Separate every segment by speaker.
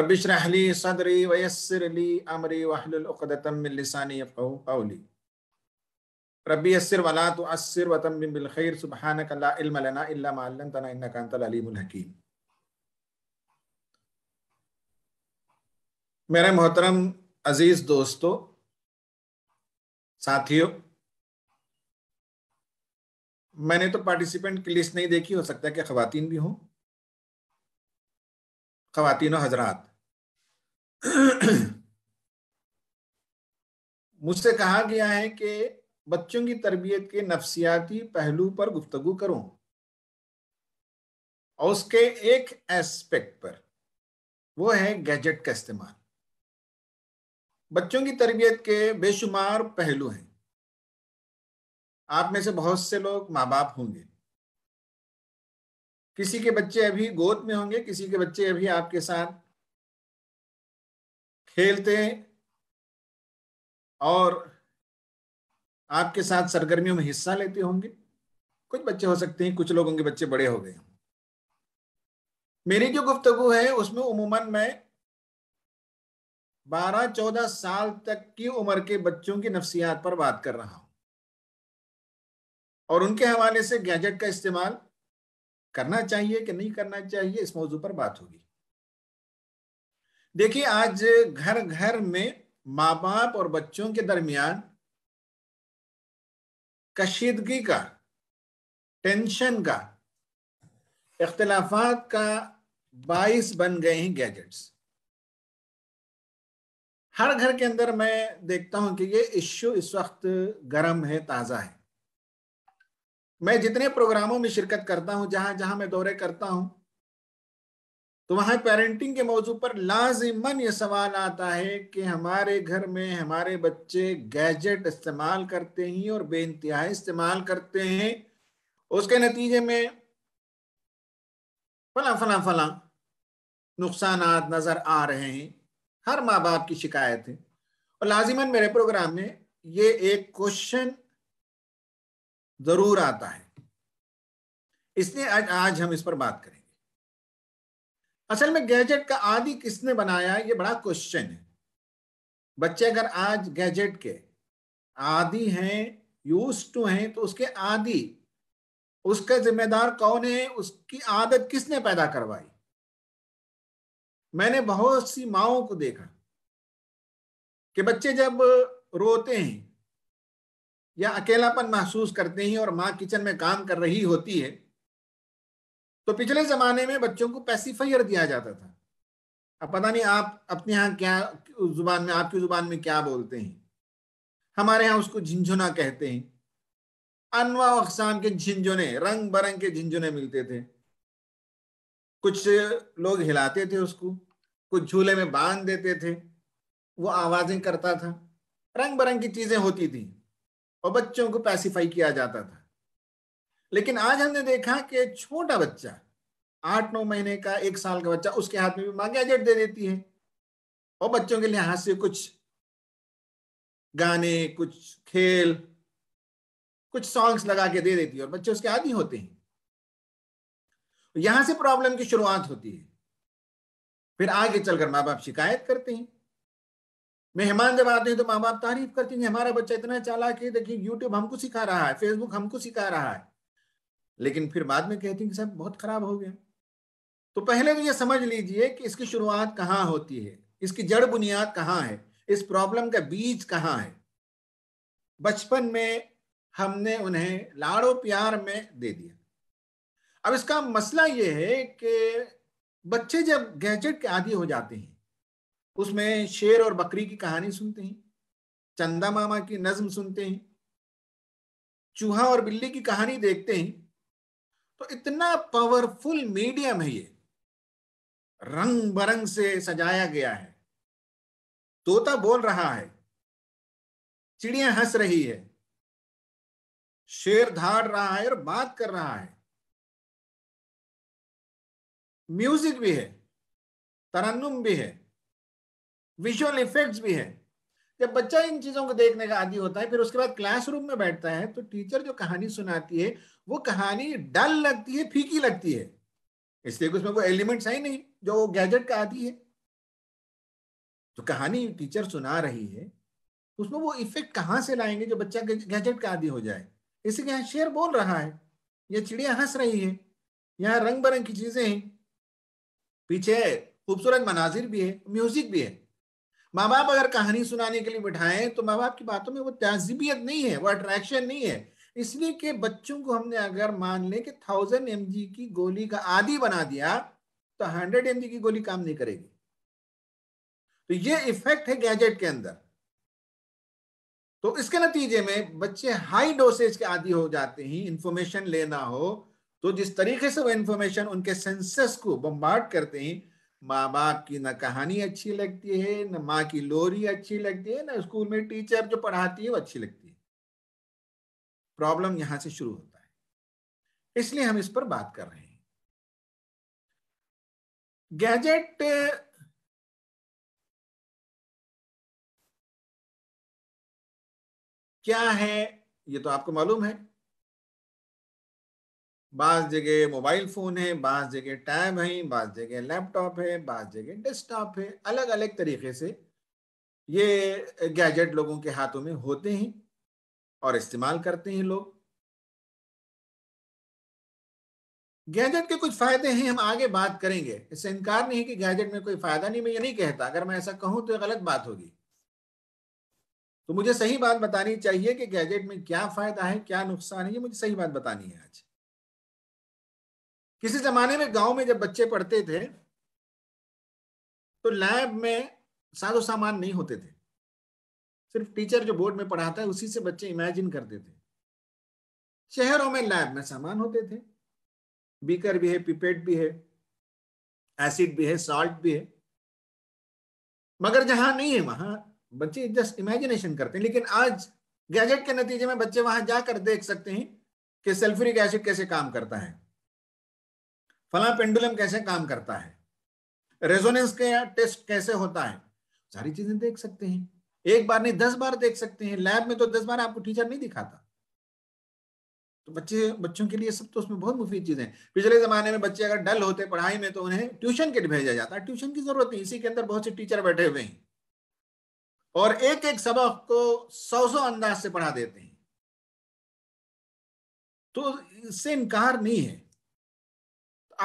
Speaker 1: رب اشرح لي صدري ويسر لي امري واحلل عقدة من لساني يفقهوا قولي رب يسر ولا تعسر وتمم بالخير سبحانك لا علم لنا الا ما علمتنا انك انت العليم الحكيم मेरे मोहतरम अजीज दोस्तों
Speaker 2: साथियों मैंने
Speaker 1: तो पार्टिसिपेंट की लिस्ट नहीं देखी हो सकता है कि खातन भी हों खातिन हजरात मुझसे कहा गया है कि बच्चों की तरबियत के नफसियाती पहलू पर गुफ्तगु करूं और उसके एक एस्पेक्ट पर वो है गैजेट का इस्तेमाल बच्चों की तरबियत के बेशुमार पहलू हैं आप में से बहुत से लोग माँ बाप होंगे किसी के बच्चे अभी गोद में होंगे किसी के बच्चे अभी
Speaker 2: आपके साथ खेलते
Speaker 1: और आपके साथ सरगर्मियों में हिस्सा लेते होंगे कुछ बच्चे हो सकते हैं कुछ लोगों के बच्चे बड़े हो गए मेरी जो गुफ्तगु है उसमें उमूमन मैं 12-14 साल तक की उम्र के बच्चों की नफसियात पर बात कर रहा हूं और उनके हवाले से गैजेट का इस्तेमाल करना चाहिए कि नहीं करना चाहिए इस मौजू पर बात होगी देखिए आज घर घर में माँ बाप और बच्चों
Speaker 2: के दरमियान कशीदगी का
Speaker 1: टेंशन का इख्तलाफात का बाइस बन गए हैं गैजेट्स हर घर के अंदर मैं देखता हूं कि ये इश्यू इस वक्त गर्म है ताज़ा है मैं जितने प्रोग्रामों में शिरकत करता हूं जहां जहां मैं दौरे करता हूं तो वहां पेरेंटिंग के मौजू पर लाजिमन ये सवाल आता है कि हमारे घर में हमारे बच्चे गैजेट इस्तेमाल करते हैं और बे इस्तेमाल करते हैं उसके नतीजे में फला फला फला नुकसान नज़र आ रहे हैं हर माँ बाप की शिकायत है और लाजिमन मेरे प्रोग्राम में ये एक क्वेश्चन जरूर आता है इसलिए आज आज हम इस पर बात करें असल में गैजेट का आदि किसने बनाया ये बड़ा क्वेश्चन है बच्चे अगर आज गैजेट के आदि हैं यूज टू हैं तो उसके आदि उसका जिम्मेदार कौन है उसकी आदत किसने पैदा करवाई मैंने बहुत सी माओ को देखा कि बच्चे जब रोते हैं या अकेलापन महसूस करते हैं और माँ किचन में काम कर रही होती है तो पिछले जमाने में बच्चों को पैसिफायर दिया जाता था अब पता नहीं आप अपने यहाँ क्या जुबान में आपकी जुबान में क्या बोलते हैं हमारे यहाँ उसको झिंझुना कहते हैं अनवा अकसाम के झिंझुने रंग बरंग के झिंझुने मिलते थे कुछ लोग हिलाते थे उसको कुछ झूले में बांध देते थे वो आवाजें करता था रंग बरंग की चीजें होती थी और बच्चों को पैसिफाई किया जाता था लेकिन आज हमने देखा कि छोटा बच्चा आठ नौ महीने का एक साल का बच्चा उसके हाथ में भी माँ गैजेट दे देती है और बच्चों के लिए हाथ से कुछ गाने कुछ खेल कुछ सॉन्ग्स लगा के दे देती है और बच्चे उसके आदि होते हैं यहां से प्रॉब्लम की शुरुआत होती है फिर आगे चलकर माँ बाप शिकायत करते हैं मेहमान जब आते हैं तो माँ बाप तारीफ करते हैं हमारा बच्चा इतना चालाक है देखिए यूट्यूब हमको सिखा रहा है फेसबुक हमको सिखा रहा है लेकिन फिर बाद में कहती कि सब बहुत खराब हो गया तो पहले तो ये समझ लीजिए कि इसकी शुरुआत कहाँ होती है इसकी जड़ बुनियाद कहाँ है इस प्रॉब्लम का बीज कहाँ है बचपन में हमने उन्हें लाड़ो प्यार में दे दिया अब इसका मसला ये है कि बच्चे जब गैजेट के आदि हो जाते हैं उसमें शेर और बकरी की कहानी सुनते हैं चंदा मामा की नज्म सुनते हैं चूहा और बिल्ली की कहानी देखते हैं तो इतना पावरफुल मीडियम है ये रंग
Speaker 2: बरंग से सजाया गया है तोता बोल रहा है चिड़िया हंस रही है शेर धाड़ रहा है और बात कर रहा है म्यूजिक भी है
Speaker 1: तरन्नुम भी है विजुअल इफेक्ट्स भी है जब बच्चा इन चीजों को देखने का आदि होता है फिर उसके बाद क्लासरूम में बैठता है तो टीचर जो कहानी सुनाती है वो कहानी डल लगती है फीकी लगती है इसलिए उसमें वो एलिमेंट्स है नहीं जो गैजेट का आदि है जो तो कहानी टीचर सुना रही है उसमें वो इफेक्ट कहाँ से लाएंगे जो बच्चा गैजेट का आदि हो जाए इसी यहाँ शेर बोल रहा है यह चिड़िया हंस रही है यहाँ रंग बिरंग की चीजें हैं पीछे खूबसूरत मनाजिर भी है म्यूजिक भी है माँ बाप अगर कहानी सुनाने के लिए बिठाएं तो माँ बाप की बातों में वो तहजीबियत नहीं है वो अट्रैक्शन नहीं है इसलिए कि बच्चों को हमने अगर मान लें कि थाउजेंड एम की गोली का आदि बना दिया तो हंड्रेड एम की गोली काम नहीं करेगी तो ये इफेक्ट है गैजेट के अंदर तो इसके नतीजे में बच्चे हाई डोसेज के आदि हो जाते हैं इंफॉर्मेशन लेना हो तो जिस तरीके से वो इंफॉर्मेशन उनके सेंसेस को बम्बार्ड करते हैं माँ बाप की ना कहानी अच्छी लगती है ना माँ की लोरी अच्छी लगती है ना स्कूल में टीचर जो पढ़ाती है वो अच्छी लगती है प्रॉब्लम यहां से शुरू होता है
Speaker 2: इसलिए हम इस पर बात कर रहे हैं गैजेट
Speaker 1: क्या है ये तो आपको मालूम है बास जगह मोबाइल फ़ोन है बास जगह टैब है बास जगह लैपटॉप है बास जगह डेस्कटॉप है अलग अलग तरीके से ये गैजेट लोगों के हाथों में होते हैं और इस्तेमाल करते हैं लोग गैजेट के कुछ फायदे हैं हम आगे बात करेंगे इससे इनकार नहीं कि गैजेट में कोई फायदा नहीं मैं ये नहीं कहता अगर मैं ऐसा कहूं तो गलत बात होगी तो मुझे सही बात बतानी चाहिए कि गैजेट में क्या फायदा है क्या नुकसान है ये मुझे सही बात बतानी है आज किसी जमाने में गांव में जब बच्चे पढ़ते थे तो लैब में साधो सामान नहीं होते थे सिर्फ टीचर जो बोर्ड में पढ़ाता है उसी से बच्चे इमेजिन करते थे शहरों में लैब में सामान होते थे बीकर भी है पिपेट भी है एसिड भी है सॉल्ट भी है मगर जहां नहीं है वहां बच्चे जस्ट इमेजिनेशन करते हैं लेकिन आज गैजेट के नतीजे में बच्चे वहां जाकर देख सकते हैं कि सल्फ्यूरिक एसिड कैसे काम करता है फला पेंडुलम कैसे काम करता है रेजोनेंस का टेस्ट कैसे होता है सारी चीजें देख सकते हैं एक बार नहीं दस बार देख सकते हैं लैब में तो दस बार आपको टीचर नहीं दिखाता तो बच्चे बच्चों के लिए सब तो उसमें बहुत मुफीद चीजें हैं पिछले जमाने में बच्चे अगर डल होते पढ़ाई में तो उन्हें ट्यूशन के भेजा जाता है ट्यूशन की जरूरत नहीं इसी के अंदर बहुत से टीचर बैठे हुए हैं और एक एक सबक को सौ सौ अंदाज से पढ़ा देते हैं तो इससे इनकार नहीं है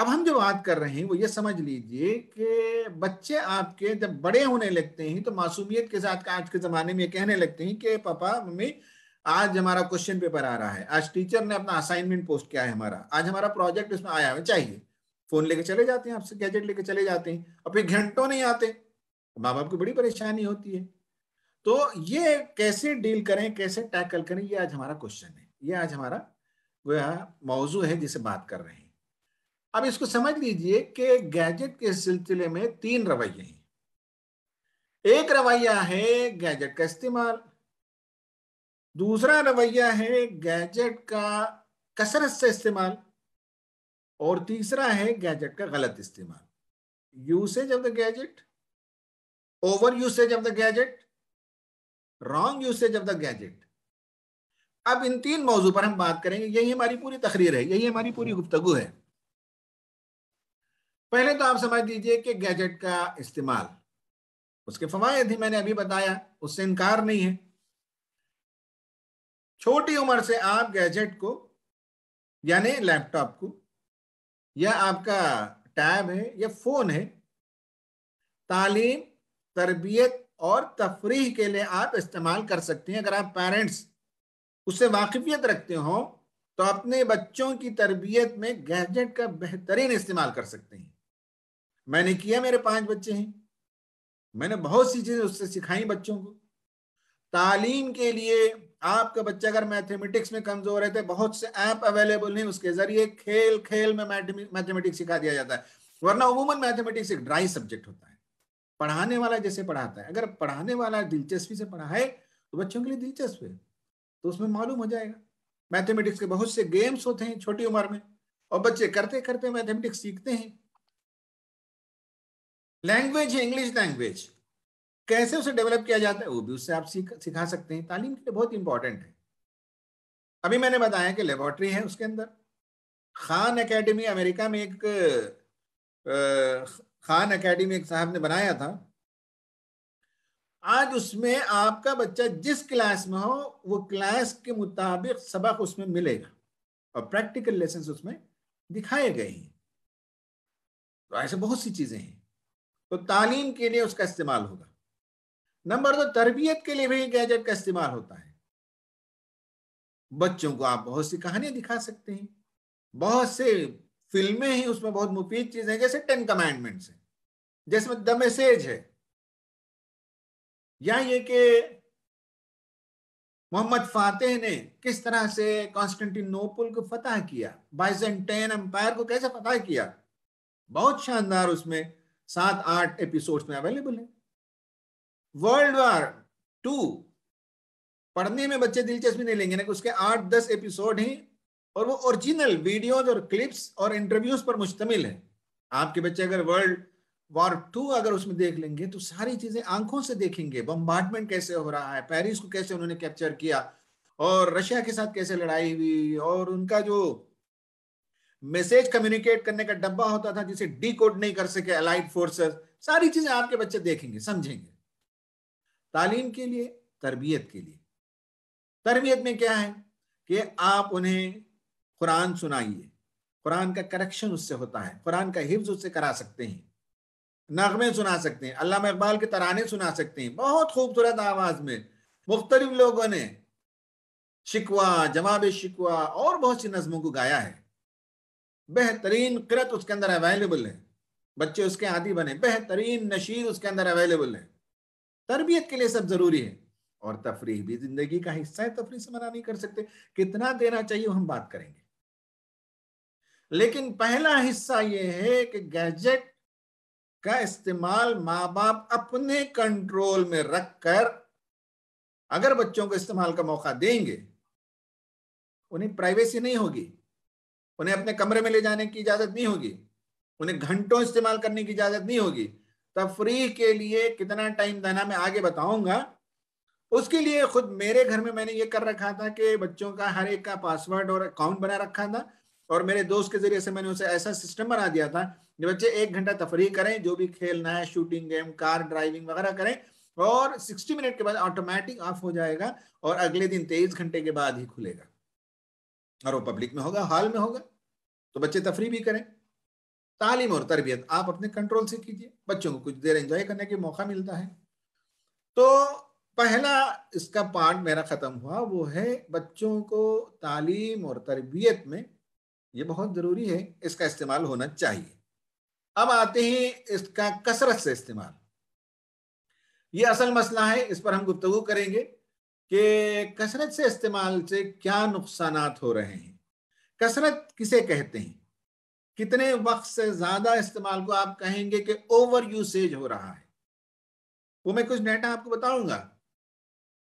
Speaker 1: अब हम जो बात कर रहे हैं वो ये समझ लीजिए कि बच्चे आपके जब बड़े होने लगते हैं तो मासूमियत के साथ आज के ज़माने में कहने लगते हैं कि पापा मम्मी आज हमारा क्वेश्चन पेपर आ रहा है आज टीचर ने अपना असाइनमेंट पोस्ट किया है हमारा आज हमारा प्रोजेक्ट इसमें आया है चाहिए फ़ोन लेके चले जाते हैं आपसे गैजेट लेके चले जाते हैं और फिर घंटों नहीं आते माँ बाप की बड़ी परेशानी होती है तो ये कैसे डील करें कैसे टैकल करें ये आज हमारा क्वेश्चन है ये आज हमारा वह मौजू है जिसे बात कर रहे हैं अब इसको समझ लीजिए कि गैजेट के सिलसिले में तीन रवैये हैं एक रवैया है गैजेट का इस्तेमाल दूसरा रवैया है गैजेट का कसरत से इस्तेमाल और तीसरा है गैजेट का गलत इस्तेमाल usage of the gadget over usage of the gadget wrong usage of the gadget अब इन तीन मौजू पर हम बात करेंगे यही हमारी पूरी तकरीर है यही हमारी पूरी गुफ्तगु है पहले तो आप समझ लीजिए कि गैजेट का इस्तेमाल उसके फवायद ही मैंने अभी बताया उससे इनकार नहीं है छोटी उम्र से आप गैजेट को यानी लैपटॉप को या आपका टैब है या फोन है तालीम तरबियत और तफरीह के लिए आप इस्तेमाल कर सकते हैं अगर आप पेरेंट्स उससे वाकिफियत रखते हो तो अपने बच्चों की तरबियत में गैजेट का बेहतरीन इस्तेमाल कर सकते हैं मैंने किया मेरे पांच बच्चे हैं मैंने बहुत सी चीजें उससे सिखाई बच्चों को तालीम के लिए आपका बच्चा अगर मैथमेटिक्स में कमजोर है तो बहुत से ऐप अवेलेबल हैं उसके जरिए खेल खेल में मैथमेटिक्स सिखा दिया जाता है वरना उमूमन मैथमेटिक्स एक ड्राई सब्जेक्ट होता है पढ़ाने वाला जैसे पढ़ाता है अगर पढ़ाने वाला दिलचस्पी से पढ़ाए तो बच्चों के लिए दिलचस्प है तो उसमें मालूम हो जाएगा मैथमेटिक्स के बहुत से गेम्स होते हैं छोटी उम्र में और बच्चे करते करते मैथमेटिक्स सीखते हैं लैंग्वेज है इंग्लिश लैंग्वेज कैसे उसे डेवलप किया जाता है वो भी उससे आप सीख सिखा सकते हैं तालीम के लिए बहुत इंपॉर्टेंट है अभी मैंने बताया कि लेबोरेटरी है उसके अंदर खान एकेडमी अमेरिका में एक खान एकेडमी एक साहब ने बनाया था आज उसमें आपका बच्चा जिस क्लास में हो वो क्लास के मुताबिक सबक उसमें मिलेगा और प्रैक्टिकल लेसन उसमें दिखाए गए हैं तो ऐसे बहुत सी चीजें हैं तो तालीम के लिए उसका इस्तेमाल होगा नंबर दो तरबियत के लिए भी गैजेट का इस्तेमाल होता है बच्चों को आप बहुत सी कहानियां दिखा सकते हैं बहुत से फिल्में ही उसमें बहुत मुफीद चीज है जैसे टेन कमांडमेंट्स है
Speaker 2: जिसमें द मैसेज है या ये कि
Speaker 1: मोहम्मद फातेह ने किस तरह से कॉन्स्टेंटिनोपल को फतह किया बाइजेंटेन एम्पायर को कैसे फतह किया बहुत शानदार उसमें सात आठ एपिसोड्स में अवेलेबल है वर्ल्ड वार टू पढ़ने में बच्चे दिलचस्पी नहीं लेंगे ना उसके आठ दस एपिसोड हैं और वो ओरिजिनल वीडियोज और क्लिप्स और इंटरव्यूज पर मुश्तमिल है आपके बच्चे अगर वर्ल्ड वार टू अगर उसमें देख लेंगे तो सारी चीजें आंखों से देखेंगे बम्बार्टमेंट कैसे हो रहा है पेरिस को कैसे उन्होंने कैप्चर किया और रशिया के साथ कैसे लड़ाई हुई और उनका जो मैसेज कम्युनिकेट करने का डब्बा होता था जिसे डी कोड नहीं कर सके अलाइड फोर्सेस सारी चीजें आपके बच्चे देखेंगे समझेंगे तालीम के लिए तरबियत के लिए तरबियत में क्या है कि आप उन्हें कुरान सुनाइए कुरान का करेक्शन उससे होता है कुरान का हिफ्ज उससे करा सकते हैं नगमे सुना सकते हैं अल्लाह इकबाल के तराने सुना सकते हैं बहुत खूबसूरत आवाज में मुख्तलिफ लोगों ने शिकवा जवाब शिकवा और बहुत सी नज़मों को गाया है बेहतरीन कृत उसके अंदर अवेलेबल है बच्चे उसके आदि बने बेहतरीन नशीर उसके अंदर अवेलेबल है तरबियत के लिए सब जरूरी है और तफरी भी जिंदगी का हिस्सा है तफरी से मना नहीं कर सकते कितना देना चाहिए हम बात करेंगे लेकिन पहला हिस्सा यह है कि गैजेट का इस्तेमाल माँ बाप अपने कंट्रोल में रखकर अगर बच्चों को इस्तेमाल का मौका देंगे उन्हें प्राइवेसी नहीं होगी उन्हें अपने कमरे में ले जाने की इजाजत नहीं होगी उन्हें घंटों इस्तेमाल करने की इजाजत नहीं होगी तफरी तो के लिए कितना टाइम देना मैं आगे बताऊंगा उसके लिए खुद मेरे घर में मैंने ये कर रखा था कि बच्चों का हर एक का पासवर्ड और अकाउंट बना रखा था और मेरे दोस्त के जरिए से मैंने उसे ऐसा सिस्टम बना दिया था कि बच्चे एक घंटा तफरी करें जो भी खेलना है शूटिंग गेम कार ड्राइविंग वगैरह करें और 60 मिनट के बाद ऑटोमेटिक ऑफ हो जाएगा और अगले दिन तेईस घंटे के बाद ही खुलेगा और वो पब्लिक में होगा हाल में होगा तो बच्चे तफरी तो भी करें तालीम और तरबियत आप अपने कंट्रोल से कीजिए बच्चों को कुछ देर एंजॉय करने के मौका मिलता है तो पहला इसका पार्ट मेरा ख़त्म हुआ वो है बच्चों को तालीम और तरबियत में ये बहुत ज़रूरी है इसका इस्तेमाल होना चाहिए अब आते हैं इसका कसरत से इस्तेमाल ये असल मसला है इस पर हम गुफ्तु करेंगे कि कसरत से इस्तेमाल से क्या नुकसान हो रहे हैं कसरत किसे कहते हैं कितने वक्त से ज्यादा इस्तेमाल को आप कहेंगे कि ओवर यूसेज हो रहा है वो मैं कुछ डाटा आपको बताऊंगा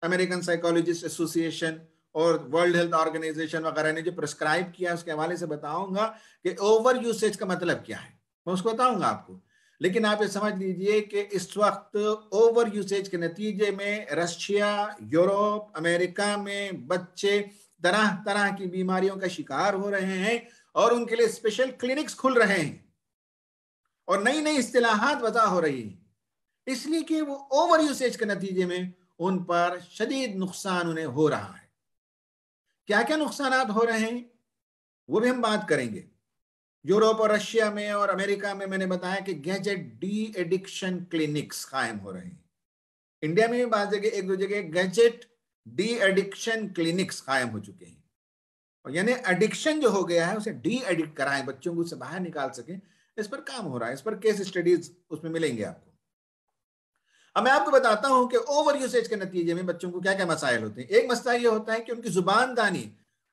Speaker 1: अमेरिकन साइकोलॉजिस्ट एसोसिएशन और वर्ल्ड हेल्थ ऑर्गेनाइजेशन वगैरह ने जो प्रिस्क्राइब किया उसके हवाले से बताऊंगा कि ओवर यूसेज का मतलब क्या है मैं उसको बताऊंगा आपको लेकिन आप ये समझ लीजिए कि इस वक्त ओवर यूसेज के नतीजे में रशिया यूरोप अमेरिका में बच्चे तरह तरह की बीमारियों का शिकार हो रहे हैं और उनके लिए स्पेशल क्लिनिक्स खुल रहे हैं और नई नई इस्तेलाहत वजह हो रही है इसलिए कि वो ओवर यूसेज के नतीजे में उन पर शदीद नुकसान उन्हें हो रहा है क्या क्या नुकसान हो रहे हैं वो भी हम बात करेंगे यूरोप और रशिया में और अमेरिका में मैंने बताया कि गैजेट डी एडिक्शन क्लिनिक्स कायम हो रहे हैं इंडिया में भी बात जगह एक दो जगह गैजेट डी एडिक्शन क्लिनिक्स कायम हो चुके हैं और यानी एडिक्शन जो हो गया है उसे डी एडिक्ट कराएं बच्चों को उसे बाहर निकाल सके इस पर काम हो रहा है इस पर केस स्टडीज उसमें मिलेंगे आपको अब मैं आपको बताता हूं कि ओवर यूसेज के नतीजे में बच्चों को क्या क्या मसाइल होते हैं एक मसला ये होता है कि उनकी जुबान दानी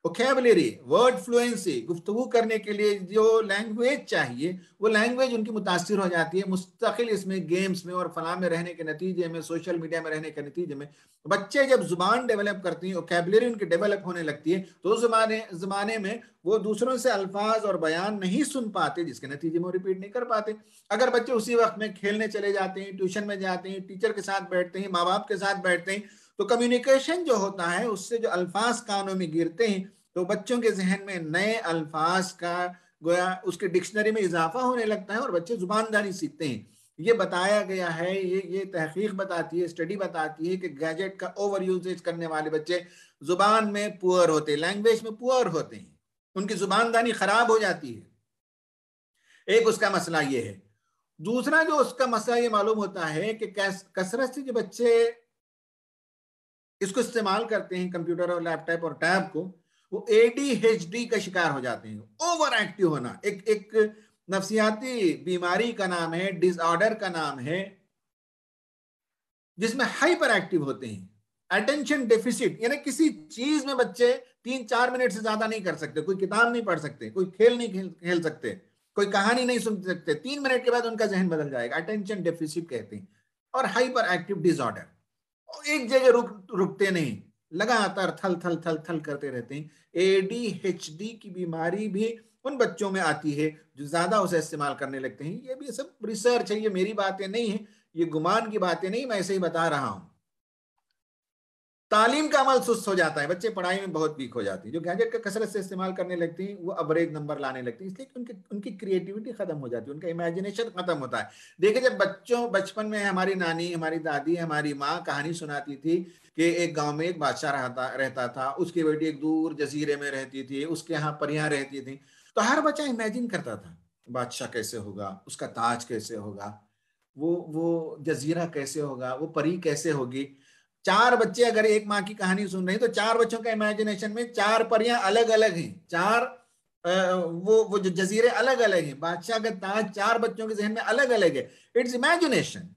Speaker 1: वोकेबलरी वर्ड फ्लुएंसी गुफ्तु करने के लिए जो लैंग्वेज चाहिए वो लैंग्वेज उनकी मुतासर हो जाती है मुस्तकिल इसमें गेम्स में और फला में रहने के नतीजे में सोशल मीडिया में रहने के नतीजे में बच्चे जब जुबान डेवलप करती हैं वोकेबलरी उनकी डेवलप होने लगती है तो उस जमाने ज़माने में वो दूसरों से अल्फाज और बयान नहीं सुन पाते जिसके नतीजे में रिपीट नहीं कर पाते अगर बच्चे उसी वक्त में खेलने चले जाते हैं ट्यूशन में जाते हैं टीचर के साथ बैठते हैं माँ बाप के साथ बैठते हैं तो कम्युनिकेशन जो होता है उससे जो अल्फाज कानों में गिरते हैं तो बच्चों के जहन में नए अल्फाज का गोया उसके डिक्शनरी में इजाफा होने लगता है और बच्चे जुबानदारी सीखते हैं ये बताया गया है ये ये तहकीक बताती है स्टडी बताती है कि गैजेट का ओवर यूजेज करने वाले बच्चे जुबान में पुअर होते हैं लैंग्वेज में पुअर होते हैं उनकी जुबानदानी खराब हो जाती है एक उसका मसला ये है दूसरा जो उसका मसला ये मालूम होता है कि कसरत से जो बच्चे इसको इस्तेमाल करते हैं कंप्यूटर और लैपटॉप और टैब को वो एडीएचडी का शिकार हो जाते हैं ओवर एक्टिव होना एक एक नफसियाती बीमारी का नाम है डिसऑर्डर का नाम है जिसमें हाइपर एक्टिव होते हैं अटेंशन डेफिसिट यानी किसी चीज में बच्चे तीन चार मिनट से ज्यादा नहीं कर सकते कोई किताब नहीं पढ़ सकते कोई खेल नहीं खेल, खेल सकते कोई कहानी नहीं सुन सकते तीन मिनट के बाद उनका जहन बदल जाएगा अटेंशन डेफिसिट कहते हैं और हाइपर एक्टिव डिसऑर्डर एक जगह रुक रुकते नहीं लगातार थल थल थल थल करते रहते हैं एडीएचडी की बीमारी भी उन बच्चों में आती है जो ज्यादा उसे इस्तेमाल करने लगते हैं ये भी सब रिसर्च है ये मेरी बातें नहीं है ये गुमान की बातें नहीं मैं ऐसे ही बता रहा हूँ तालीम का अमल सुस्त हो जाता है बच्चे पढ़ाई में बहुत वीक हो जाती है जो गैजेट का कसरत से इस्तेमाल करने लगते हैं वो अवरेज नंबर लाने लगते हैं इसलिए उनके उनकी क्रिएटिविटी खत्म हो जाती है उनका इमेजिनेशन खत्म होता है देखिए जब बच्चों बचपन में हमारी नानी हमारी दादी हमारी माँ कहानी सुनाती थी कि एक गाँव में एक बादशाह रहता रहता था उसकी बेटी एक दूर जजीरे में रहती थी उसके यहाँ परियाँ रहती थी तो हर बच्चा इमेजिन करता था बादशाह कैसे होगा उसका ताज कैसे होगा वो वो जजीरा कैसे होगा वो परी कैसे होगी चार बच्चे अगर एक माँ की कहानी सुन रहे हैं तो चार बच्चों का इमेजिनेशन में चार परियां अलग अलग हैं चार वो वो जो जजीरे अलग अलग हैं बादशाह का ताज चार बच्चों के जहन में अलग अलग है इट्स इमेजिनेशन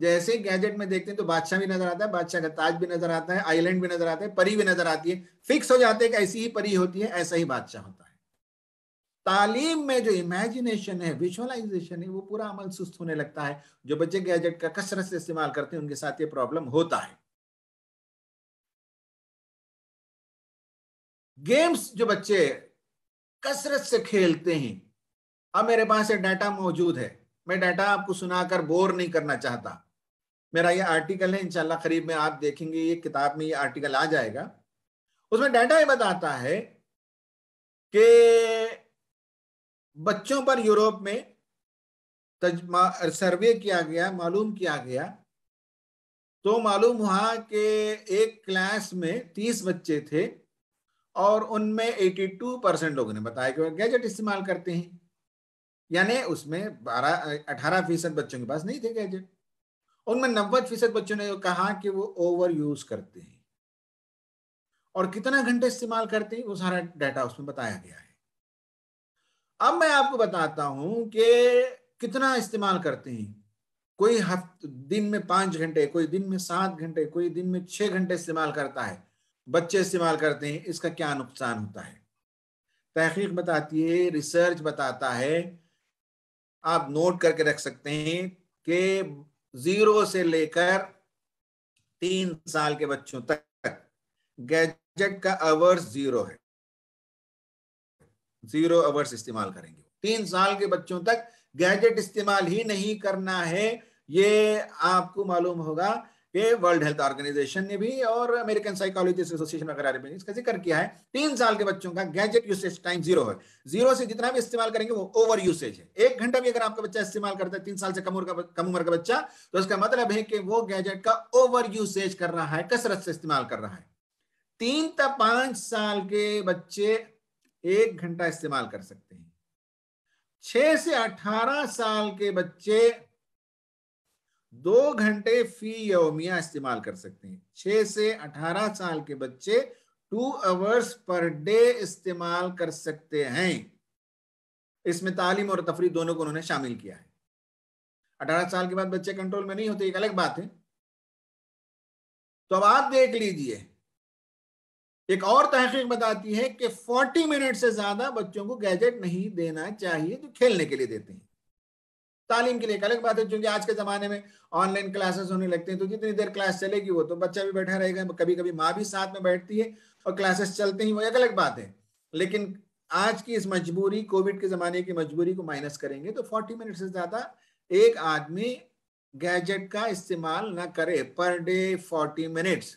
Speaker 1: जैसे गैजेट में देखते हैं तो बादशाह भी नजर आता है बादशाह का ताज भी नजर आता है आइलैंड भी नजर आता है परी भी नजर आती है फिक्स हो जाते हैं कि ऐसी ही परी होती है ऐसा ही बादशाह होता है तालीम में जो इमेजिनेशन है विजुअलाइजेशन है वो पूरा अमल सुस्त होने लगता है जो बच्चे गैजेट का कसरत से इस्तेमाल करते हैं उनके साथ ये प्रॉब्लम होता है
Speaker 2: गेम्स जो बच्चे
Speaker 1: कसरत से खेलते हैं अब मेरे पास ये डाटा मौजूद है मैं डाटा आपको सुनाकर बोर नहीं करना चाहता मेरा ये आर्टिकल है इंशाल्लाह करीब में आप देखेंगे ये किताब में ये आर्टिकल आ जाएगा उसमें डाटा ये बताता है कि बच्चों पर यूरोप में सर्वे किया गया मालूम किया गया तो मालूम हुआ कि एक क्लास में तीस बच्चे थे और उनमें 82 परसेंट लोगों ने बताया कि वह गैजेट इस्तेमाल करते हैं यानी उसमें बारह अठारह फीसद बच्चों के पास नहीं थे गैजेट उनमें नब्बे फीसद बच्चों ने कहा कि वो ओवर यूज करते हैं और कितना घंटे इस्तेमाल करते हैं वो सारा डाटा उसमें बताया गया है अब मैं आपको बताता हूं कि कितना इस्तेमाल करते हैं कोई हफ्त दिन में पांच घंटे कोई दिन में सात घंटे कोई दिन में छह घंटे इस्तेमाल करता है बच्चे इस्तेमाल करते हैं इसका क्या नुकसान होता है तहकीक बताती है रिसर्च बताता है आप नोट करके रख सकते हैं कि जीरो से लेकर तीन साल के बच्चों तक गैजेट का आवर्स जीरो है जीरो अवर्स इस्तेमाल करेंगे तीन साल के बच्चों तक गैजेट इस्तेमाल ही नहीं करना है ये आपको मालूम होगा कि वर्ल्ड हेल्थ ऑर्गेनाइजेशन ने भी और अमेरिकन साइकोलॉजिस्ट एसोसिएशन वगैरह ने इसका जिक्र किया है तीन साल के बच्चों का गैजेट यूसेज टाइम जीरो है जीरो से जितना भी इस्तेमाल करेंगे वो ओवर यूसेज है एक घंटा भी अगर आपका बच्चा इस्तेमाल करता है तीन साल से कम उम्र का कम उम्र का बच्चा तो इसका मतलब है कि वो गैजेट का ओवर यूसेज कर रहा है कसरत से इस्तेमाल कर रहा है तीन तक पांच साल के बच्चे एक घंटा इस्तेमाल कर सकते हैं छह से अठारह साल के बच्चे दो घंटे फी योमिया इस्तेमाल कर सकते हैं छह से अठारह साल के बच्चे टू आवर्स पर डे इस्तेमाल कर सकते हैं इसमें तालीम और तफरी दोनों को उन्होंने शामिल किया है अठारह साल के बाद बच्चे कंट्रोल में नहीं होते एक अलग बात है तो अब आप देख लीजिए एक और तहकीक बताती है कि 40 मिनट से ज्यादा बच्चों को गैजेट नहीं देना चाहिए जो खेलने के लिए देते हैं तालीम के लिए एक अलग बात है चूंकि आज के जमाने में ऑनलाइन क्लासेस होने लगते हैं तो जितनी देर क्लास चलेगी वो तो बच्चा भी बैठा रहेगा कभी कभी माँ भी साथ में बैठती है और क्लासेस चलते ही वो एक अलग बात है लेकिन आज की इस मजबूरी कोविड के जमाने की मजबूरी को माइनस करेंगे तो फोर्टी मिनट से ज्यादा एक आदमी गैजेट का इस्तेमाल ना करे पर डे फोर्टी मिनट्स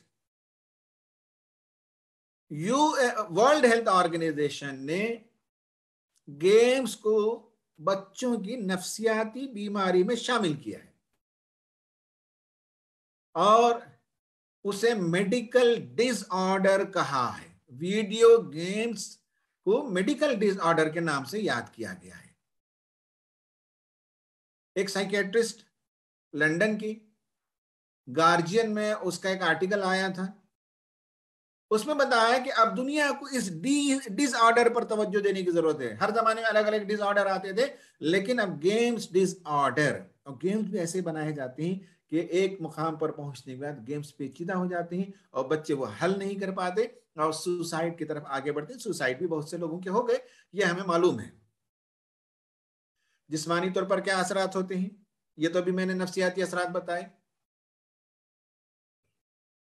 Speaker 1: यू वर्ल्ड हेल्थ ऑर्गेनाइजेशन ने गेम्स को बच्चों की नफसियाती बीमारी में शामिल किया है और उसे मेडिकल डिसऑर्डर कहा है वीडियो गेम्स को मेडिकल डिसऑर्डर के नाम से याद किया गया है एक साइकेट्रिस्ट लंदन की गार्जियन में उसका एक आर्टिकल आया था उसमें बताया कि अब दुनिया को इस डी डिसऑर्डर पर तवज्जो देने की जरूरत है हर जमाने में अलग अलग डिसऑर्डर आते थे लेकिन अब गेम्स डिसऑर्डर और गेम्स भी ऐसे बनाए जाते हैं कि एक मुकाम पर पहुंचने के बाद गेम्स पेचीदा हो जाते हैं और बच्चे वो हल नहीं कर पाते और सुसाइड की तरफ आगे बढ़ते हैं सुसाइड भी बहुत से लोगों के हो गए ये हमें मालूम है जिसमानी तौर पर क्या असरात होते हैं ये तो अभी मैंने नफसियाती असरात बताए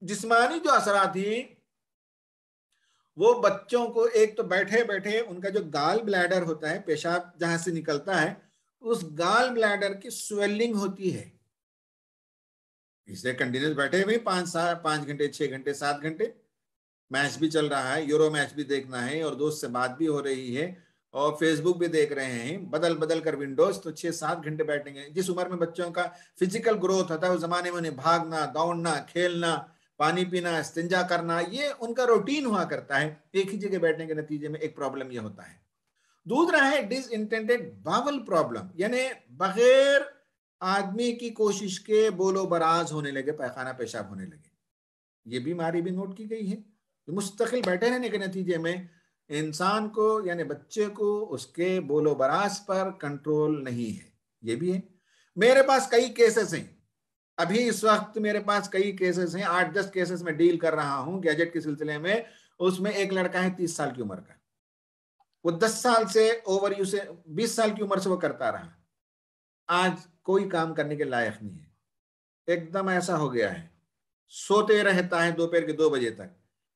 Speaker 1: जिसमानी जो असरात हैं वो बच्चों को एक तो बैठे बैठे उनका जो गाल ब्लैडर होता है पेशाब जहां से निकलता है उस गाल ब्लैडर की स्वेलिंग होती है इसलिए कंटिन्यूस बैठे हुए पांच सात पांच घंटे छह घंटे सात घंटे मैच भी चल रहा है यूरो मैच भी देखना है और दोस्त से बात भी हो रही है और फेसबुक भी देख रहे हैं बदल बदल कर विंडोज तो छह सात घंटे बैठेंगे जिस उम्र में बच्चों का फिजिकल ग्रोथ होता है उस जमाने में उन्हें भागना दौड़ना खेलना पानी पीना स्तंजा करना ये उनका रूटीन हुआ करता है एक ही जगह बैठने के नतीजे में एक प्रॉब्लम ये होता है दूसरा है डिस इंटेंडेड बावल प्रॉब्लम यानी बगैर आदमी की कोशिश के बोलो बराज होने लगे पैखाना पेशाब होने लगे ये बीमारी भी नोट की गई है तो मुस्तकिल बैठे रहने के नतीजे में इंसान को यानी बच्चे को उसके बोलो बराज पर कंट्रोल नहीं है ये भी है मेरे पास कई केसेस हैं अभी इस वक्त मेरे पास कई केसेस हैं आठ दस केसेस में डील कर रहा हूं गैजेट के सिलसिले में उसमें एक लड़का है तीस साल की उम्र का वो दस साल से ओवर यू से बीस साल की उम्र से वो करता रहा आज कोई काम करने के लायक नहीं है एकदम ऐसा हो गया है सोते रहता है दोपहर के दो बजे तक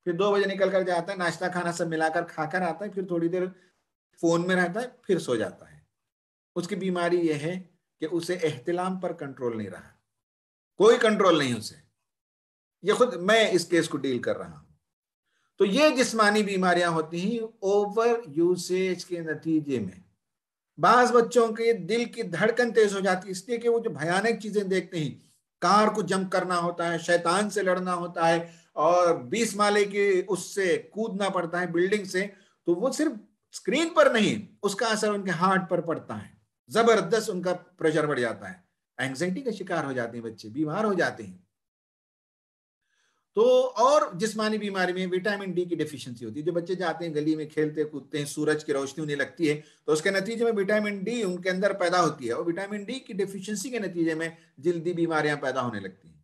Speaker 1: फिर दो बजे निकल कर जाता है नाश्ता खाना सब मिलाकर खाकर आता है फिर थोड़ी देर फोन में रहता है फिर सो जाता है उसकी बीमारी यह है कि उसे एहतलाम पर कंट्रोल नहीं रहा कोई कंट्रोल नहीं उसे ये खुद मैं इस केस को डील कर रहा हूं तो ये जिस्मानी बीमारियां होती हैं ओवर यूसेज के नतीजे में बाज बच्चों के दिल की धड़कन तेज हो जाती है इसलिए कि वो जो भयानक चीजें देखते हैं कार को जंप करना होता है शैतान से लड़ना होता है और बीस माले के उससे कूदना पड़ता है बिल्डिंग से तो वो सिर्फ स्क्रीन पर नहीं उसका असर उनके हार्ट पर पड़ता है जबरदस्त उनका प्रेशर बढ़ जाता है एंग्जाइटी का शिकार हो जाते हैं बच्चे बीमार हो जाते हैं तो और जिसमानी बीमारी में विटामिन डी की डिफिशियंसी होती है जो बच्चे जाते हैं गली में खेलते कूदते हैं सूरज की रोशनी उन्हें लगती है तो उसके नतीजे में विटामिन डी उनके अंदर पैदा होती है और विटामिन डी की डिफिशियंसी के नतीजे में जल्दी बीमारियां पैदा होने लगती हैं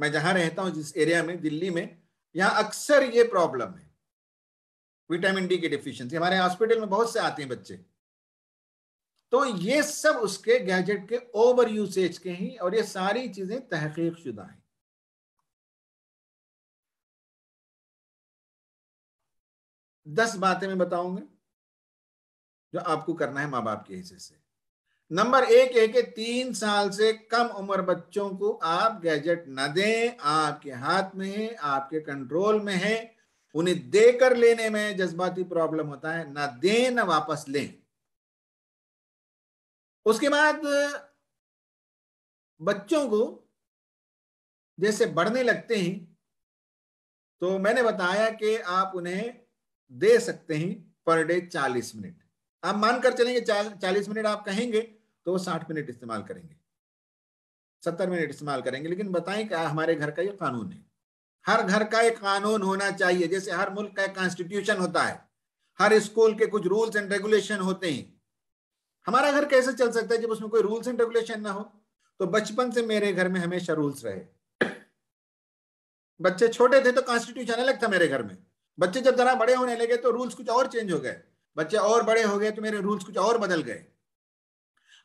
Speaker 1: मैं जहां रहता हूं जिस एरिया में दिल्ली में यहाँ अक्सर ये प्रॉब्लम है विटामिन डी की डिफिशियंसी हमारे हॉस्पिटल में बहुत से आते हैं बच्चे तो ये सब उसके गैजेट के ओवर यूसेज के हैं और ये सारी चीजें तहकीक शुदा हैं
Speaker 2: दस बातें मैं बताऊंगा
Speaker 1: जो आपको करना है माँ बाप के हिस्से से नंबर एक है कि तीन साल से कम उम्र बच्चों को आप गैजेट न दें आपके हाथ में है आपके कंट्रोल में है उन्हें देकर लेने में जज्बाती प्रॉब्लम होता है ना दें ना वापस लें उसके बाद
Speaker 2: बच्चों को जैसे बढ़ने लगते हैं
Speaker 1: तो मैंने बताया कि आप उन्हें दे सकते हैं पर डे चालीस मिनट आप मानकर चलेंगे चालीस मिनट आप कहेंगे तो वो साठ मिनट इस्तेमाल करेंगे सत्तर मिनट इस्तेमाल करेंगे लेकिन बताएं क्या हमारे घर का ये कानून है हर घर का एक कानून होना चाहिए जैसे हर मुल्क का एक कॉन्स्टिट्यूशन होता है हर स्कूल के कुछ रूल्स एंड रेगुलेशन होते हैं हमारा घर कैसे चल सकता है जब उसमें कोई रूल्स एंड रेगुलेशन ना हो तो बचपन से मेरे घर में हमेशा रूल्स रहे बच्चे छोटे थे तो कॉन्स्टिट्यूशन अलग था मेरे घर में बच्चे जब जरा बड़े होने लगे तो रूल्स कुछ और चेंज हो गए बच्चे और बड़े हो गए तो मेरे रूल्स कुछ और बदल गए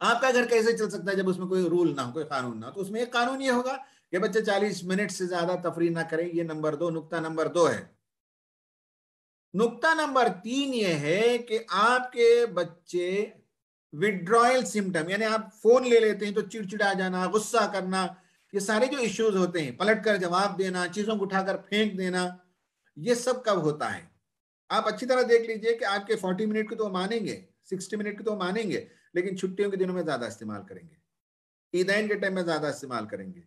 Speaker 1: आपका घर कैसे चल सकता है जब उसमें कोई रूल ना हो कोई कानून ना हो तो उसमें एक कानून ये होगा कि बच्चे 40 मिनट से ज्यादा तफरी ना करें ये नंबर दो नुकता नंबर दो है नुकता नंबर तीन ये है कि आपके बच्चे विड्रॉयल सिम्टम यानी आप फोन ले लेते हैं तो चिड़चिड़ा जाना गुस्सा करना ये सारे जो इश्यूज होते हैं पलट कर जवाब देना चीजों को उठाकर फेंक देना ये सब कब होता है आप अच्छी तरह देख लीजिए कि आपके फोर्टी मिनट को तो मानेंगे सिक्सटी मिनट को तो मानेंगे लेकिन छुट्टियों के दिनों में ज्यादा इस्तेमाल करेंगे ईदैन के टाइम में ज्यादा इस्तेमाल करेंगे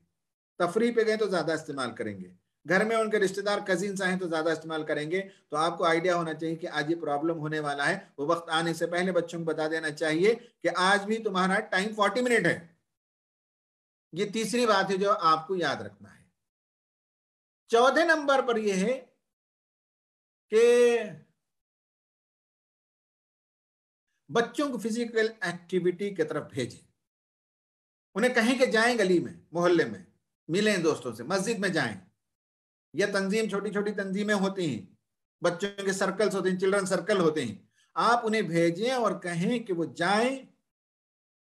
Speaker 1: तफरी पे गए तो ज्यादा इस्तेमाल करेंगे घर में उनके रिश्तेदार कजिन आए तो ज़्यादा इस्तेमाल करेंगे तो आपको आइडिया होना चाहिए कि आज ये प्रॉब्लम होने वाला है वो वक्त आने से पहले बच्चों को बता देना चाहिए कि आज भी तुम्हारा टाइम फोर्टी मिनट है ये तीसरी बात है जो आपको याद रखना है चौदह
Speaker 2: नंबर पर यह है कि
Speaker 1: बच्चों को फिजिकल एक्टिविटी की तरफ भेजें उन्हें कहें कि जाएं गली में मोहल्ले में मिलें दोस्तों से मस्जिद में जाएं यह तंजीम छोटी छोटी तंजीमें होती हैं बच्चों के सर्कल्स होते हैं चिल्ड्रन सर्कल होते हैं आप उन्हें भेजें और कहें कि वो जाएं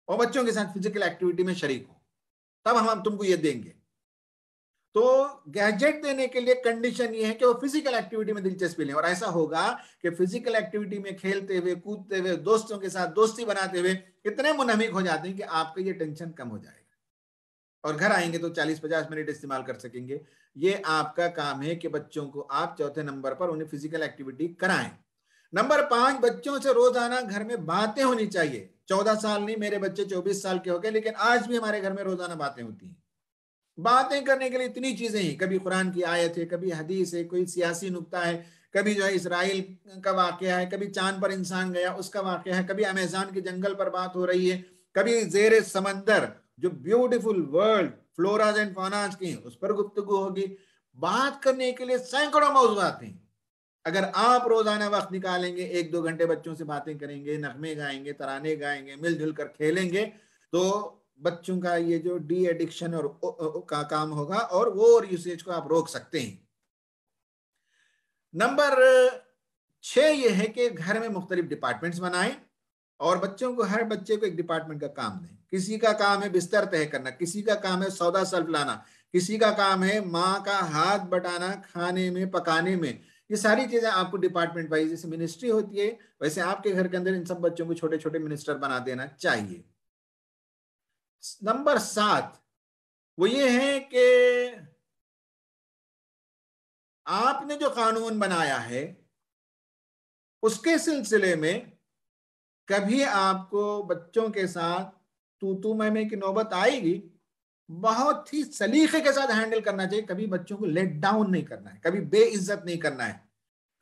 Speaker 1: और बच्चों के साथ फिजिकल एक्टिविटी में शरीक हो तब हम तुमको ये देंगे तो गैजेट देने के लिए कंडीशन ये है कि वो फिजिकल एक्टिविटी में दिलचस्पी लें और ऐसा होगा कि फिजिकल एक्टिविटी में खेलते हुए कूदते हुए दोस्तों के साथ दोस्ती बनाते हुए इतने मुनहमिक हो जाते हैं कि आपका ये टेंशन कम हो जाए और घर आएंगे तो 40-50 मिनट इस्तेमाल कर सकेंगे ये आपका काम है कि बच्चों को आप चौथे नंबर पर उन्हें फिजिकल एक्टिविटी कराएं नंबर पांच बच्चों से रोजाना घर में बातें होनी चाहिए चौदह साल नहीं मेरे बच्चे चौबीस साल के हो गए लेकिन आज भी हमारे घर में रोजाना बातें होती हैं बातें करने के लिए इतनी चीजें हैं कभी कुरान की आयत है कभी हदीस है कोई सियासी नुकता है कभी जो है इसराइल का वाक़ है कभी चांद पर इंसान गया उसका वाक्य है कभी अमेजान के जंगल पर बात हो रही है कभी जेर समंदर जो beautiful world floras and faunas की उस पर गुप्तगु होगी बात करने के लिए सैकड़ों मौजूद हैं अगर आप रोजाना वक्त निकालेंगे एक दो घंटे बच्चों से बातें करेंगे नगमे गाएंगे तराने गाएंगे मिलजुल कर खेलेंगे तो बच्चों का ये जो डी एडिक्शन और का काम होगा और वो और यूसेज को आप रोक सकते हैं नंबर छह ये है कि घर में मुख्तलिफ डिपार्टमेंट्स बनाएं और बच्चों को हर बच्चे को एक डिपार्टमेंट का काम दें किसी का काम है बिस्तर तय करना किसी का काम है सौदा सल्फ लाना किसी का काम है माँ का हाथ बटाना खाने में पकाने में ये सारी चीजें आपको डिपार्टमेंट वाइज जैसे मिनिस्ट्री होती है वैसे आपके घर के अंदर इन सब बच्चों को छोटे छोटे मिनिस्टर बना देना चाहिए
Speaker 2: नंबर सात वो ये है कि
Speaker 1: आपने जो कानून बनाया है उसके सिलसिले में कभी आपको बच्चों के साथ तू तू मैं में की नौबत आएगी बहुत ही सलीके के साथ हैंडल करना चाहिए कभी बच्चों को लेट डाउन नहीं करना है कभी बेइज्जत नहीं करना है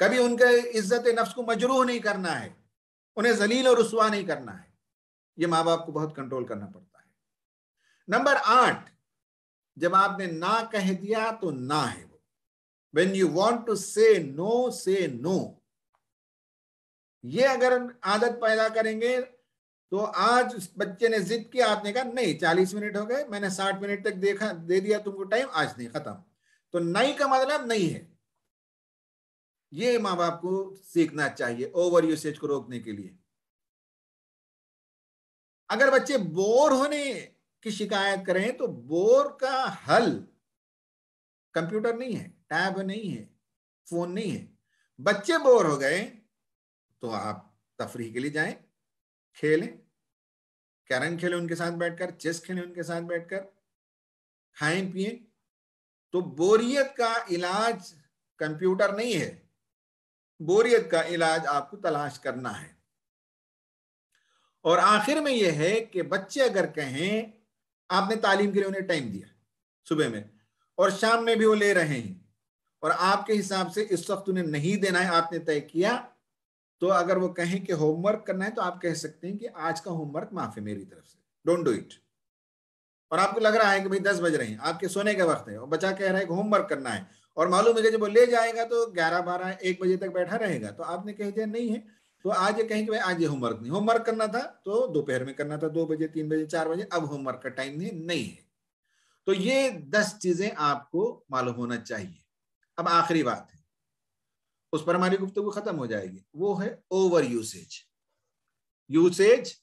Speaker 1: कभी उनके इज्जत नफ्स को मजरूह नहीं करना है उन्हें जलील और रसुआ नहीं करना है ये माँ बाप को बहुत कंट्रोल करना पड़ता है नंबर आठ जब आपने ना कह दिया तो ना है वो when you want to say no say no ये अगर आदत पैदा करेंगे तो आज उस बच्चे ने जिद किया आपने कहा नहीं चालीस मिनट हो गए मैंने साठ मिनट तक देखा दे दिया तुमको टाइम आज नहीं खत्म तो नहीं का मतलब नहीं है ये माँ बाप को सीखना चाहिए ओवर यूसेज को रोकने
Speaker 2: के लिए अगर बच्चे बोर होने की
Speaker 1: शिकायत करें तो बोर का हल कंप्यूटर नहीं है टैब नहीं है फोन नहीं है बच्चे बोर हो गए तो आप तफरी के लिए जाएं खेलें कैरम खेलें उनके साथ बैठकर चेस खेलें उनके साथ बैठकर खाएं पिए तो बोरियत का इलाज कंप्यूटर नहीं है बोरियत का इलाज आपको तलाश करना है और आखिर में यह है कि बच्चे अगर कहें आपने तालीम के लिए उन्हें टाइम दिया सुबह में और शाम में भी वो ले रहे हैं और आपके हिसाब से इस वक्त उन्हें नहीं देना है आपने तय किया तो अगर वो कहें कि होमवर्क करना है तो आप कह सकते हैं कि आज का होमवर्क माफ है मेरी तरफ से डोंट डू इट और आपको लग रहा है कि भाई दस बज रहे हैं आपके सोने का वक्त है और बच्चा कह रहा है कि होमवर्क करना है और मालूम है कि जब वो ले जाएगा तो ग्यारह बारह एक बजे तक बैठा रहेगा तो आपने कह दिया नहीं है तो आज ये कहें कि भाई आज ये होमवर्क नहीं होमवर्क करना था तो दोपहर में करना था दो बजे तीन बजे चार बजे अब होमवर्क का टाइम नहीं नहीं है तो ये दस चीजें आपको मालूम होना चाहिए अब आखिरी बात है उस पर हमारी गुफ्तु खत्म हो जाएगी वो है over usage usage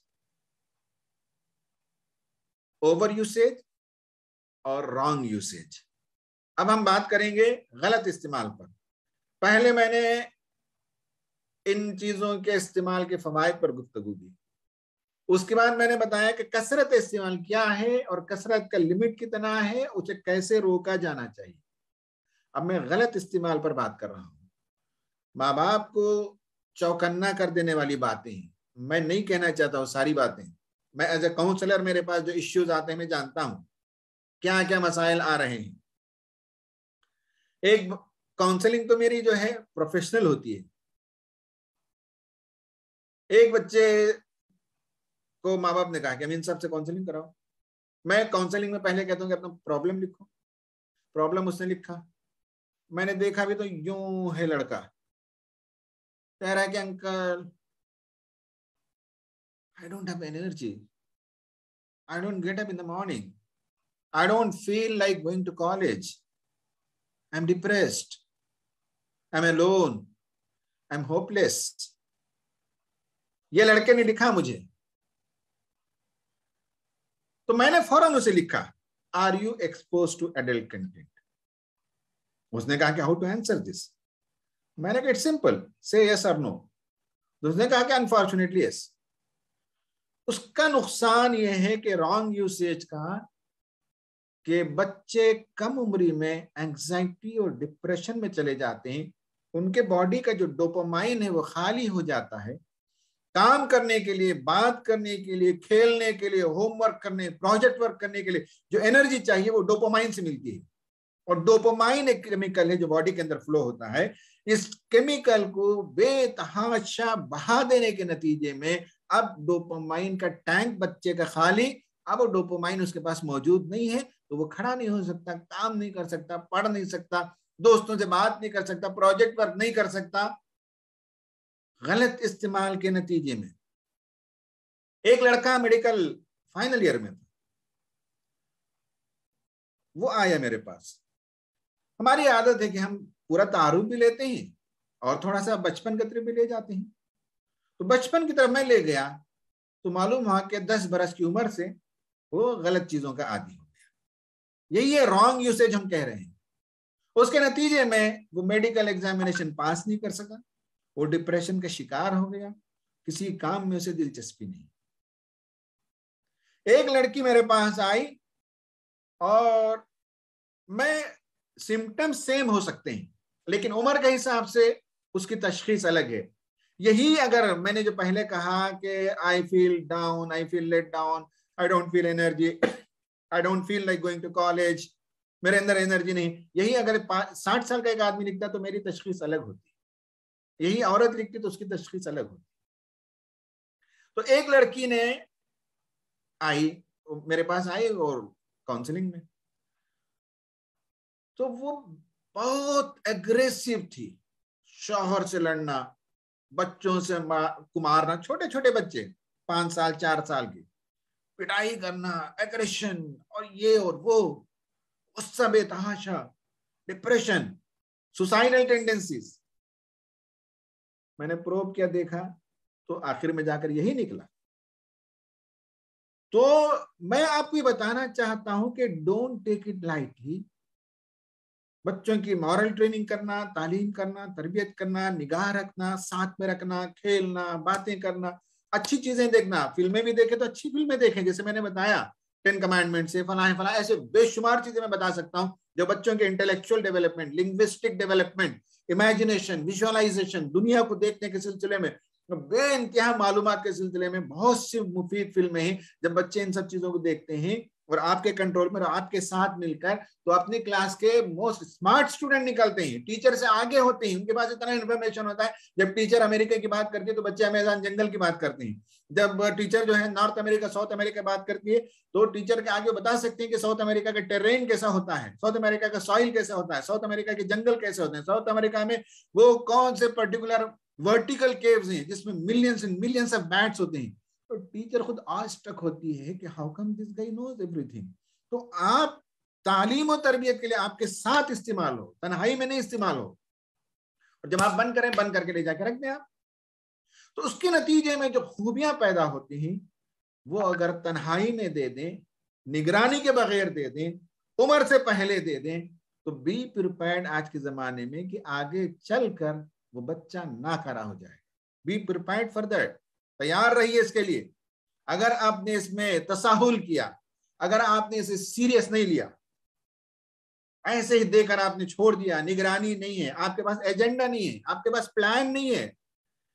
Speaker 1: over usage और रॉन्ग यूसेज अब हम बात करेंगे गलत इस्तेमाल पर पहले मैंने इन चीजों के इस्तेमाल के फवायद पर गुफ्तगु की उसके बाद मैंने बताया कि कसरत इस्तेमाल क्या है और कसरत का लिमिट कितना है उसे कैसे रोका जाना चाहिए अब मैं गलत इस्तेमाल पर बात कर रहा हूं माँ बाप को चौकन्ना कर देने वाली बातें हैं मैं नहीं कहना चाहता हूँ सारी बातें मैं एज ए काउंसलर मेरे पास जो इश्यूज आते हैं मैं जानता हूँ क्या क्या मसाइल आ रहे हैं एक काउंसलिंग तो मेरी जो है प्रोफेशनल होती है एक बच्चे को माँ बाप ने कहा कि मैं इन सबसे काउंसलिंग कराओ मैं काउंसलिंग में पहले कहता हूँ कि अपना प्रॉब्लम लिखो प्रॉब्लम उसने लिखा मैंने देखा भी तो यूं है लड़का कह रहा है कि uncle I don't have energy. I don't get up in the morning. I don't feel like going to college. I'm depressed. I'm alone. I'm hopeless. ये लड़के ने लिखा मुझे तो मैंने फौरन उसे लिखा are you expose to adult content उसने कहा कि हाउ टू आंसर दिस मैंने कहा इट सिंपल से यस और नो उसने कहा कि अनफॉर्चुनेटली यस उसका नुकसान यह है कि रॉन्ग यूसेज का कि बच्चे कम उम्री में एंजाइटी और डिप्रेशन में चले जाते हैं उनके बॉडी का जो डोपामाइन है वो खाली हो जाता है काम करने के लिए बात करने के लिए खेलने के लिए होमवर्क करने प्रोजेक्ट वर्क करने के लिए जो एनर्जी चाहिए वो डोपामाइन से मिलती है और डोपामाइन एक केमिकल है जो बॉडी के अंदर फ्लो होता है इस केमिकल को बेतहाशा बहा देने के नतीजे में अब डोपोमाइन का टैंक बच्चे का खाली अब डोपोमाइन उसके पास मौजूद नहीं है तो वो खड़ा नहीं हो सकता काम नहीं कर सकता पढ़ नहीं सकता दोस्तों से बात नहीं कर सकता प्रोजेक्ट वर्क नहीं कर सकता गलत इस्तेमाल के नतीजे में एक लड़का मेडिकल फाइनल ईयर में था वो आया मेरे पास हमारी आदत है कि हम पूरा तारुफ भी लेते हैं और थोड़ा सा बचपन की तरफ भी ले जाते हैं तो बचपन की तरफ मैं ले गया तो मालूम हुआ कि दस बरस की उम्र से वो गलत चीजों का आदि हो गया यही है रॉन्ग यूसेज हम कह रहे हैं उसके नतीजे में वो मेडिकल एग्जामिनेशन पास नहीं कर सका वो डिप्रेशन का शिकार हो गया किसी काम में उसे दिलचस्पी नहीं एक लड़की मेरे पास आई और मैं सिम्टम्स सेम हो सकते हैं लेकिन उम्र के हिसाब से उसकी तशखीस अलग है यही अगर मैंने जो पहले कहा कि I feel down I feel let down I don't feel energy I don't feel like going to college मेरे अंदर एनर्जी नहीं यही अगर साठ साल का एक आदमी लिखता तो मेरी तशखीस अलग होती यही औरत लिखती तो उसकी तशखीस अलग होती तो एक लड़की ने आई मेरे पास आई और काउंसलिंग में तो वो बहुत एग्रेसिव थी शौहर से लड़ना बच्चों से कुमारना छोटे छोटे बच्चे पांच साल चार साल के पिटाई करना एग्रेशन और ये और वो गुस्सा बेतहाशा डिप्रेशन सुसाइडल टेंडेंसीज मैंने प्रोब क्या देखा तो आखिर में जाकर यही निकला तो मैं आपको बताना चाहता हूं कि डोंट टेक इट लाइटली बच्चों की मॉरल ट्रेनिंग करना तालीम करना तरबियत करना निगाह रखना साथ में रखना खेलना बातें करना अच्छी चीजें देखना फिल्में भी देखें तो अच्छी फिल्में देखें जैसे मैंने बताया टेन कमांडमेंट से फला फला ऐसे बेशुमार चीजें मैं बता सकता हूँ जो बच्चों के intellectual development linguistic development imagination visualisation दुनिया को देखने के सिलसिले में बे इंतहा मालूम के सिलसिले में बहुत सी मुफीद फिल्में हैं जब बच्चे इन सब चीजों को देखते हैं और आपके कंट्रोल में और आपके साथ मिलकर तो अपनी क्लास के मोस्ट स्मार्ट स्टूडेंट निकलते हैं टीचर से आगे होते हैं उनके पास इतना इन्फॉर्मेशन होता है जब टीचर अमेरिका की बात करती है तो बच्चे अमेजन जंगल की बात करते हैं जब टीचर जो है नॉर्थ अमेरिका साउथ अमेरिका बात करती है तो टीचर के आगे बता सकते हैं कि साउथ अमेरिका का टेरेन कैसा होता है साउथ अमेरिका का सॉइल कैसा होता है साउथ अमेरिका के जंगल कैसे होते हैं साउथ अमेरिका में वो कौन से पर्टिकुलर वर्टिकल केव्स हैं जिसमें millions and millions of bats होते हैं तो टीचर खुद आज तक होती है कि how come this guy knows everything तो आप तालीम और तरबियत के लिए आपके साथ इस्तेमाल हो तनहाई में नहीं इस्तेमाल हो और जब आप बंद करें बंद करके ले जाकर रख दें आप तो उसके नतीजे में जो खूबियां पैदा होती हैं वो अगर तन्हाई में दे दें निगरानी के बगैर दे दें उम्र से पहले दे दें तो बी प्रिपेयर्ड आज के जमाने में कि आगे चलकर वो बच्चा ना खड़ा हो जाए बी प्रिपेयर्ड फॉर दैट तैयार रहिए इसके लिए अगर आपने इसमें तसाहुल किया अगर आपने इसे सीरियस नहीं लिया ऐसे ही देकर आपने छोड़ दिया निगरानी नहीं है आपके पास एजेंडा नहीं है आपके पास प्लान नहीं है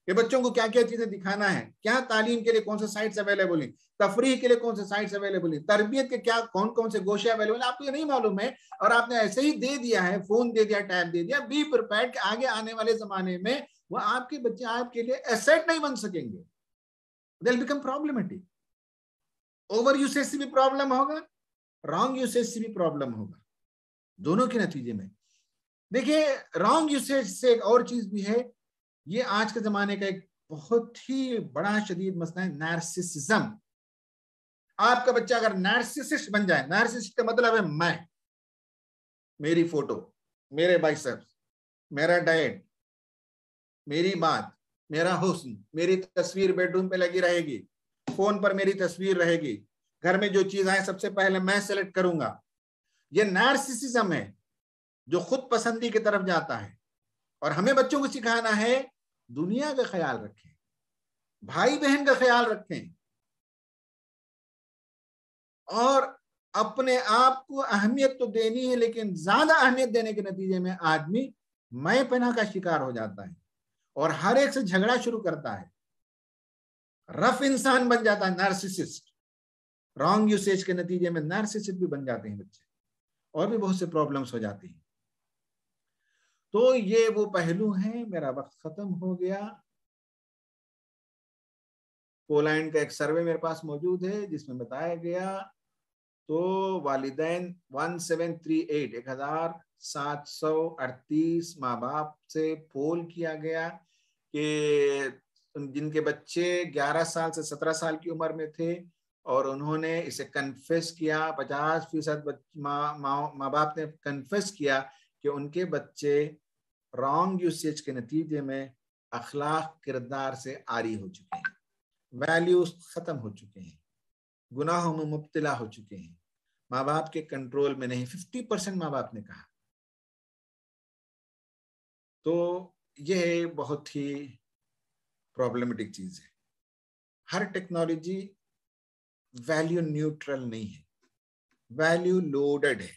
Speaker 1: कि बच्चों को क्या क्या चीजें दिखाना है क्या तालीम के लिए कौन से साइट्स अवेलेबल है तफरी के लिए कौन से साइट्स अवेलेबल है तरबियत के क्या कौन कौन से गोशे अवेलेबल है आपको ये नहीं मालूम है और आपने ऐसे ही दे दिया है फोन दे दिया टैब दे दिया बी प्रिपेयर आगे आने वाले जमाने में वो आपके बच्चे आपके लिए एसेट नहीं बन सकेंगे they'll become problematic. over usage से भी प्रॉब्लम होगा रॉन्ग यूसेज से भी प्रॉब्लम होगा दोनों के नतीजे में देखिए रॉन्ग यूसेज से एक और चीज भी है ये आज के जमाने का एक बहुत ही बड़ा शदीद मसला है narcissism आपका बच्चा अगर नार्सिसिस्ट बन जाए नार्सिसिस्ट का मतलब है मैं मेरी फोटो मेरे बाइसेप्स मेरा डाइट मेरी बात मेरा हुस्न मेरी तस्वीर बेडरूम पे लगी रहेगी फोन पर मेरी तस्वीर रहेगी घर में जो चीज आए सबसे पहले मैं सेलेक्ट करूंगा ये नार्सिसिज्म है जो खुद पसंदी की तरफ जाता है और हमें बच्चों को सिखाना है दुनिया का ख्याल रखें भाई बहन का ख्याल रखें और अपने आप को अहमियत तो देनी है लेकिन ज्यादा अहमियत देने के नतीजे में आदमी मैं पना का शिकार हो जाता है और हर एक से झगड़ा शुरू करता है रफ इंसान बन जाता है नार्सिसिस्ट रॉन्ग यूसेज के नतीजे में नार्सिसिस्ट भी बन जाते हैं बच्चे और भी बहुत से प्रॉब्लम्स हो जाती हैं तो ये वो पहलू हैं मेरा वक्त खत्म हो गया पोलैंड का एक सर्वे मेरे पास मौजूद है जिसमें बताया गया तो वालिदेन वन सेवन थ्री एट एक हजार 738 माँ बाप से पोल किया गया कि जिनके बच्चे 11 साल से 17 साल की उम्र में थे और उन्होंने इसे कन्फेस किया 50 फीसद माँ माँ बाप ने कन्फेस किया कि उनके बच्चे रॉन्ग यूसेज के नतीजे में अखलाक किरदार से आरी हो चुके हैं वैल्यूज ख़त्म हो चुके हैं गुनाहों में मुबतला हो चुके हैं माँ बाप के कंट्रोल में नहीं फिफ्टी परसेंट माँ बाप ने कहा तो यह बहुत ही प्रॉब्लमेटिक चीज है हर टेक्नोलॉजी वैल्यू न्यूट्रल नहीं है वैल्यू लोडेड है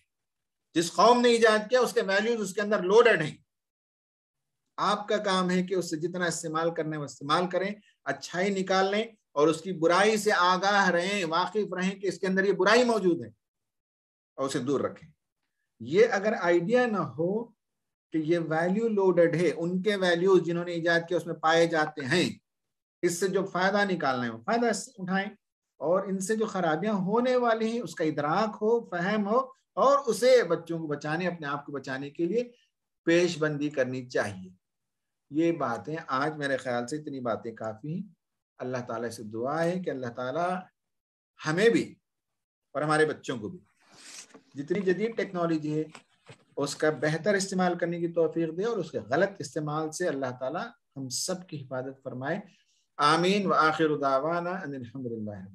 Speaker 1: जिस कौम ने ईजाद किया उसके वैल्यूज उसके अंदर लोडेड हैं आपका काम है कि उससे जितना इस्तेमाल करने वो इस्तेमाल करें अच्छाई निकाल लें और उसकी बुराई से आगाह रहें वाकिफ रहें कि इसके अंदर ये बुराई मौजूद है और उसे दूर रखें ये अगर आइडिया ना हो कि ये वैल्यू लोडेड है उनके वैल्यूज जिन्होंने ईजाद किया उसमें पाए जाते हैं इससे जो फायदा निकालना है वो फायदा उठाएं और इनसे जो खराबियां होने वाली हैं उसका इदराक हो फहम हो और उसे बच्चों को बचाने अपने आप को बचाने के लिए पेशबंदी करनी चाहिए ये बातें आज मेरे ख्याल से इतनी बातें काफ़ी हैं अल्लाह ताला से दुआ है कि अल्लाह ताला हमें भी और हमारे बच्चों को भी जितनी जदीद टेक्नोलॉजी है उसका बेहतर इस्तेमाल करने की तोफीक दे और उसके गलत इस्तेमाल से अल्लाह ताला हम सब की हिफाजत फरमाए आमीन व आखिर दावाना